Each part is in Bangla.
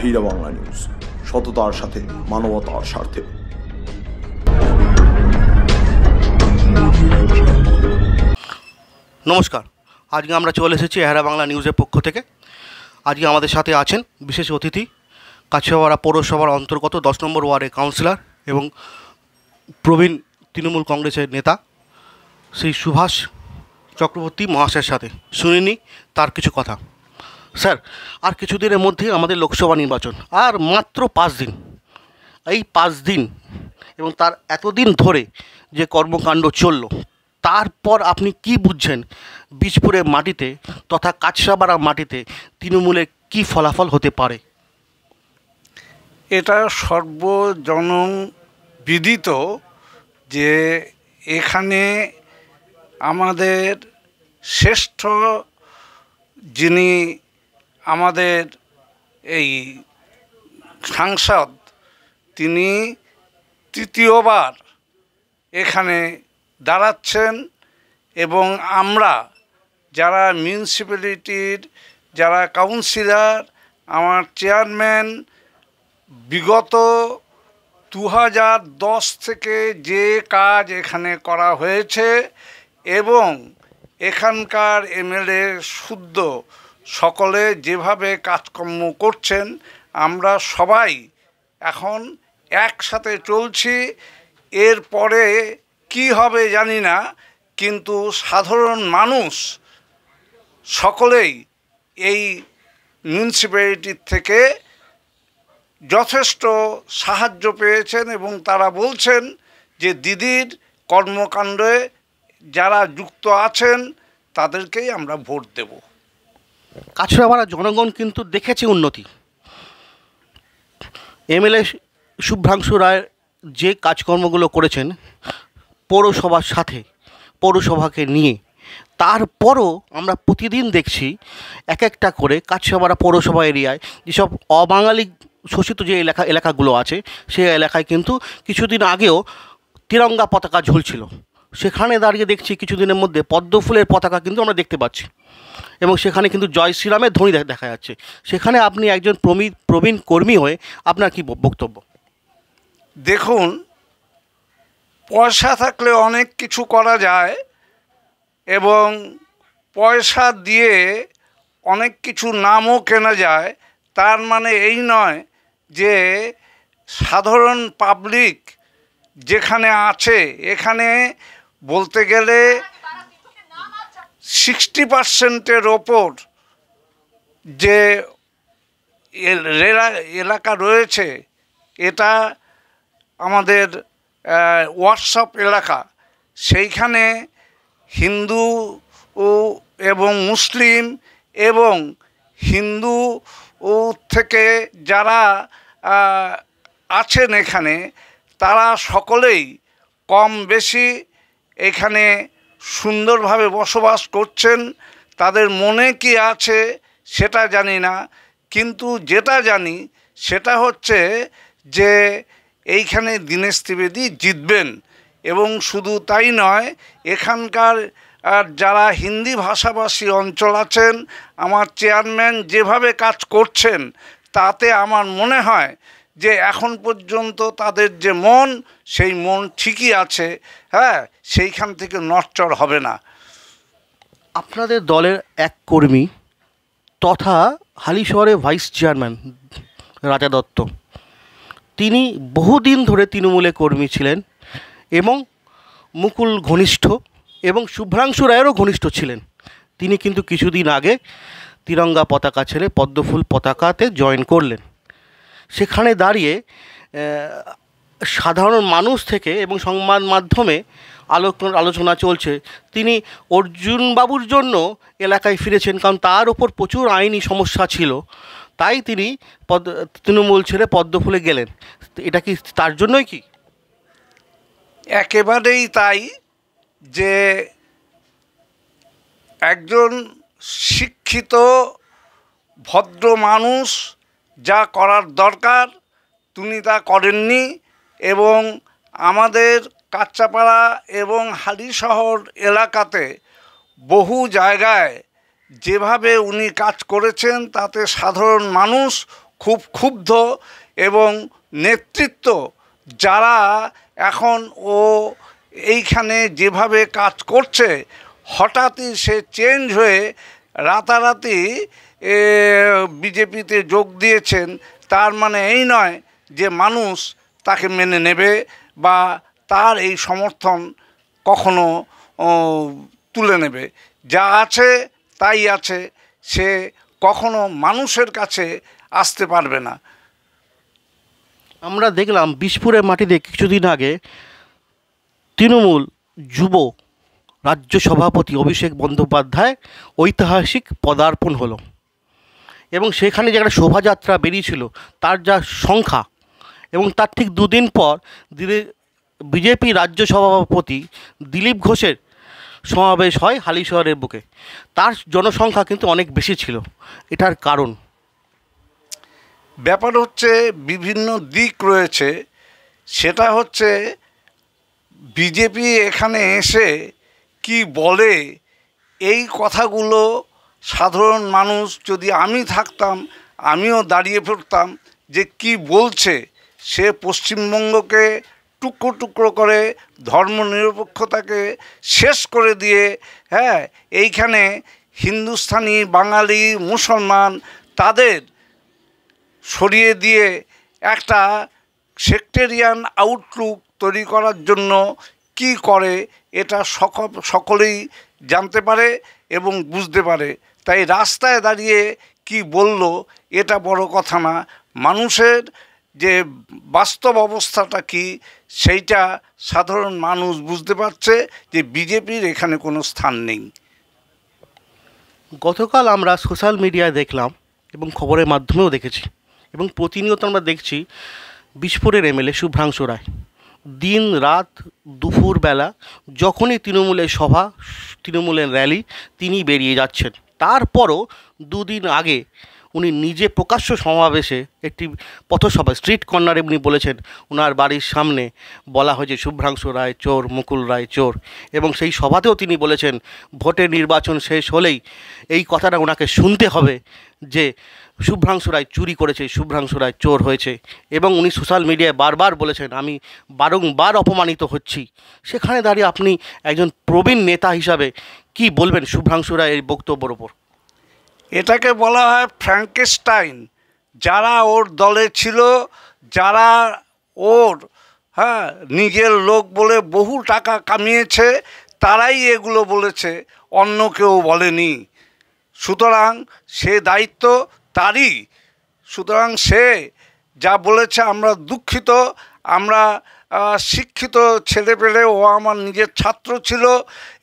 বাহিরা বাংলা নিউজ সততার সাথে মানবতার স্বার্থে নমস্কার আজকে আমরা চলে এসেছি এহারা বাংলা নিউজের পক্ষ থেকে আজকে আমাদের সাথে আছেন বিশেষ অতিথি কাছিয়াওয়াড়া পৌরসভার অন্তর্গত দশ নম্বর ওয়ার্ডের কাউন্সিলর এবং প্রবীণ তৃণমূল কংগ্রেসের নেতা শ্রী সুভাষ চক্রবর্তী মহাশয়ের সাথে শুনিনি তার কিছু কথা স্যার আর কিছুদিনের মধ্যে আমাদের লোকসভা নির্বাচন আর মাত্র পাঁচ দিন এই পাঁচ দিন এবং তার এতদিন ধরে যে কর্মকাণ্ড চলল তারপর আপনি কি বুঝছেন বীজপুরের মাটিতে তথা কাছরাপাড়া মাটিতে তৃণমূলের কি ফলাফল হতে পারে এটা সর্বজন বিদিত যে এখানে আমাদের শ্রেষ্ঠ যিনি আমাদের এই সাংসদ তিনি তৃতীয়বার এখানে দাঁড়াচ্ছেন এবং আমরা যারা মিউনিসিপ্যালিটির যারা কাউন্সিলর আমার চেয়ারম্যান বিগত দু দশ থেকে যে কাজ এখানে করা হয়েছে এবং এখানকার এমএলএ শুদ্ধ সকলে যেভাবে কাজকর্ম করছেন আমরা সবাই এখন একসাথে চলছি এর পরে কি হবে জানি না কিন্তু সাধারণ মানুষ সকলেই এই মিউনিসিপ্যালিটির থেকে যথেষ্ট সাহায্য পেয়েছেন এবং তারা বলছেন যে দিদির কর্মকাণ্ডে যারা যুক্ত আছেন তাদেরকেই আমরা ভোট দেবো কাছড়াপাড়া জনগণ কিন্তু দেখেছে উন্নতি এমএলএ শুভ্রাংশু রায় যে কাজকর্মগুলো করেছেন পৌরসভার সাথে পৌরসভাকে নিয়ে তারপরও আমরা প্রতিদিন দেখছি এক একটা করে কাছাপাড়া পৌরসভা এরিয়ায় যেসব অবাঙালি শোষিত যে এলাকা এলাকাগুলো আছে সেই এলাকায় কিন্তু কিছুদিন আগেও তিরঙ্গা পতাকা ঝুলছিল সেখানে দাঁড়িয়ে দেখছি কিছুদিনের মধ্যে পদ্মফুলের পতাকা কিন্তু আমরা দেখতে পাচ্ছি এবং সেখানে কিন্তু জয় শ্রীরামের ধ্বনি দেখা যাচ্ছে সেখানে আপনি একজন প্রবীণ প্রবীণ কর্মী হয়ে আপনার কি বক্তব্য দেখুন পয়সা থাকলে অনেক কিছু করা যায় এবং পয়সা দিয়ে অনেক কিছু নামও কেনা যায় তার মানে এই নয় যে সাধারণ পাবলিক যেখানে আছে এখানে বলতে গেলে সিক্সটি পার্সেন্টের ওপর যে এলাকা রয়েছে এটা আমাদের ওয়ার্কশপ এলাকা সেইখানে হিন্দু ও এবং মুসলিম এবং হিন্দু ও থেকে যারা আছেন এখানে তারা সকলেই কম বেশি এখানে সুন্দরভাবে বসবাস করছেন তাদের মনে কি আছে সেটা জানি না কিন্তু যেটা জানি সেটা হচ্ছে যে এইখানে দীনেশ ত্রিবেদী জিতবেন এবং শুধু তাই নয় এখানকার আর যারা হিন্দি ভাষাভাষী অঞ্চল আছেন আমার চেয়ারম্যান যেভাবে কাজ করছেন তাতে আমার মনে হয় যে এখন পর্যন্ত তাদের যে মন সেই মন ঠিকই আছে হ্যাঁ সেইখান থেকে নড়চড় হবে না আপনাদের দলের এক কর্মী তথা হালিশহরে ভাইস চেয়ারম্যান রাজা দত্ত তিনি বহুদিন ধরে তৃণমূলে কর্মী ছিলেন এবং মুকুল ঘনিষ্ঠ এবং শুভ্রাংশু রায়েরও ঘনিষ্ঠ ছিলেন তিনি কিন্তু কিছুদিন আগে তিরঙ্গা পতাকা ছেড়ে পদ্মফুল পতাকাতে জয়েন করলেন সেখানে দাঁড়িয়ে সাধারণ মানুষ থেকে এবং সংবাদ মাধ্যমে আলোক আলোচনা চলছে তিনি অর্জুনবাবুর জন্য এলাকায় ফিরেছেন কারণ তার ওপর প্রচুর আইনি সমস্যা ছিল তাই তিনি পদ তৃণমূল ছেড়ে পদ্মফুলে গেলেন এটা কি তার জন্যই কি একেবারেই তাই যে একজন শিক্ষিত ভদ্র মানুষ যা করার দরকার তিনি তা করেননি এবং আমাদের কাচ্চাপাড়া এবং হালিশহর এলাকাতে বহু জায়গায় যেভাবে উনি কাজ করেছেন তাতে সাধারণ মানুষ খুব ক্ষুব্ধ এবং নেতৃত্ব যারা এখন ও এইখানে যেভাবে কাজ করছে হঠাৎই সে চেঞ্জ হয়ে রাতারাতি বিজেপিতে যোগ দিয়েছেন তার মানে এই নয় যে মানুষ তাকে মেনে নেবে বা তার এই সমর্থন কখনো তুলে নেবে যা আছে তাই আছে সে কখনো মানুষের কাছে আসতে পারবে না আমরা দেখলাম বিষপুরের মাটিতে কিছুদিন আগে তৃণমূল যুব রাজ্য সভাপতি অভিষেক বন্দ্যোপাধ্যায় ঐতিহাসিক পদার্পণ হলো এবং সেখানে যে একটা শোভাযাত্রা বেরিয়েছিল তার যা সংখ্যা এবং তার ঠিক দুদিন পর দিলে বিজেপি রাজ্য সভাপতি দিলীপ ঘোষের সমাবেশ হয় হালি শহরের বুকে তার জনসংখ্যা কিন্তু অনেক বেশি ছিল এটার কারণ ব্যাপার হচ্ছে বিভিন্ন দিক রয়েছে সেটা হচ্ছে বিজেপি এখানে এসে কি বলে এই কথাগুলো সাধারণ মানুষ যদি আমি থাকতাম আমিও দাঁড়িয়ে পড়তাম যে কি বলছে সে পশ্চিমবঙ্গকে টুকরো টুকরো করে ধর্ম নিরপেক্ষতাকে শেষ করে দিয়ে হ্যাঁ এইখানে হিন্দুস্থানি বাঙালি মুসলমান তাদের সরিয়ে দিয়ে একটা সেক্টেরিয়ান আউটলুক তৈরি করার জন্য কি করে এটা সক সকলেই জানতে পারে এবং বুঝতে পারে তাই রাস্তায় দাঁড়িয়ে কি বলল এটা বড় কথা না মানুষের যে বাস্তব অবস্থাটা কি সেইটা সাধারণ মানুষ বুঝতে পারছে যে বিজেপির এখানে কোনো স্থান নেই গতকাল আমরা সোশ্যাল মিডিয়ায় দেখলাম এবং খবরের মাধ্যমেও দেখেছি এবং প্রতিনিয়ত আমরা দেখছি বিস্ফোরের এমএলএ শুভ্রাংশু রায় দিন রাত দুপুরবেলা যখনই তৃণমূলের সভা তৃণমূলের র্যালি তিনি বেরিয়ে যাচ্ছেন তারপরও দুদিন আগে উনি নিজে প্রকাশ্য সমাবেশে একটি পথসভা স্ট্রিট কর্নারে উনি বলেছেন ওনার বাড়ির সামনে বলা হয়েছে শুভ্রাংশু রায় চোর মুকুল রায় চোর এবং সেই সভাতেও তিনি বলেছেন ভোটে নির্বাচন শেষ হলেই এই কথাটা ওনাকে শুনতে হবে যে শুভ্রাংশু রায় চুরি করেছে শুভ্রাংশু রায় চোর হয়েছে এবং উনি সোশ্যাল মিডিয়ায় বারবার বলেছেন আমি বারংবার অপমানিত হচ্ছি সেখানে দাঁড়িয়ে আপনি একজন প্রবীণ নেতা হিসাবে কি বলবেন শুভ্রাংশু রায় এই বক্তব্যের ওপর এটাকে বলা হয় ফ্র্যাঙ্কেস্টাইন যারা ওর দলে ছিল যারা ওর হ্যাঁ নিজের লোক বলে বহু টাকা কামিয়েছে তারাই এগুলো বলেছে অন্য কেউ বলেনি সুতরাং সে দায়িত্ব তারই সুতরাং সে যা বলেছে আমরা দুঃখিত আমরা শিক্ষিত ছেলে পেলে ও আমার নিজের ছাত্র ছিল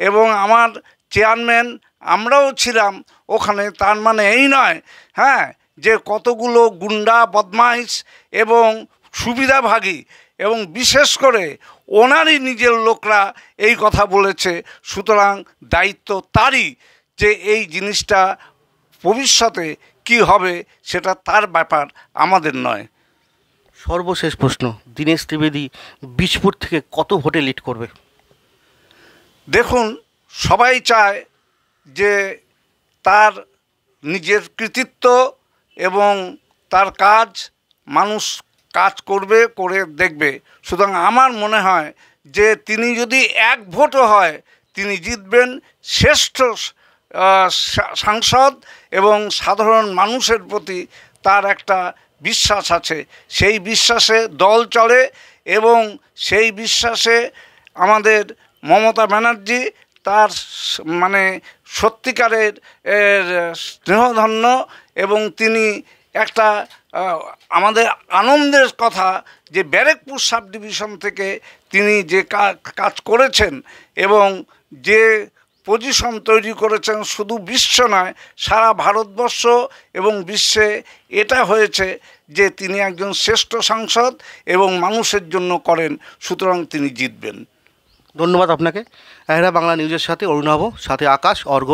এবং আমার চেয়ারম্যান আমরাও ছিলাম ওখানে তার মানে এই নয় হ্যাঁ যে কতগুলো গুন্ডা বদমাইশ এবং সুবিধাভাগী এবং বিশেষ করে ওনারই নিজের লোকরা এই কথা বলেছে সুতরাং দায়িত্ব তারই যে এই জিনিসটা ভবিষ্যতে কি হবে সেটা তার ব্যাপার আমাদের নয় সর্বশেষ প্রশ্ন দীনেশ ত্রিবেদী বিজপুর থেকে কত ভোটে লিড করবে দেখুন সবাই চায় যে তার নিজের কৃতিত্ব এবং তার কাজ মানুষ কাজ করবে করে দেখবে সুতরাং আমার মনে হয় যে তিনি যদি এক ভোটও হয় তিনি জিতবেন শ্রেষ্ঠ সাংসদ এবং সাধারণ মানুষের প্রতি তার একটা বিশ্বাস আছে সেই বিশ্বাসে দল চলে এবং সেই বিশ্বাসে আমাদের মমতা ব্যানার্জি তার মানে সত্যিকারের স্নেহধন্য এবং তিনি একটা আমাদের আনন্দের কথা যে ব্যারেকপুর সাব ডিভিশন থেকে তিনি যে কাজ করেছেন এবং যে পজিশন তৈরি করেছেন শুধু বিশ্ব নয় সারা ভারতবর্ষ এবং বিশ্বে এটা হয়েছে যে তিনি একজন শ্রেষ্ঠ সাংসদ এবং মানুষের জন্য করেন সুতরাং তিনি জিতবেন ধন্যবাদ আপনাকে এহরা বাংলা নিউজের সাথে অরুণাভ সাথে আকাশ অর্ঘ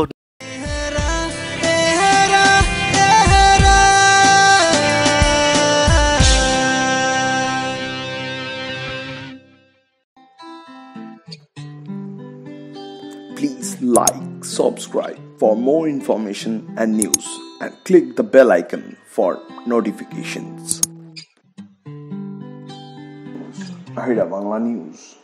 Please like, subscribe for more information and news and click the bell icon for notifications. Ahira Bangla News.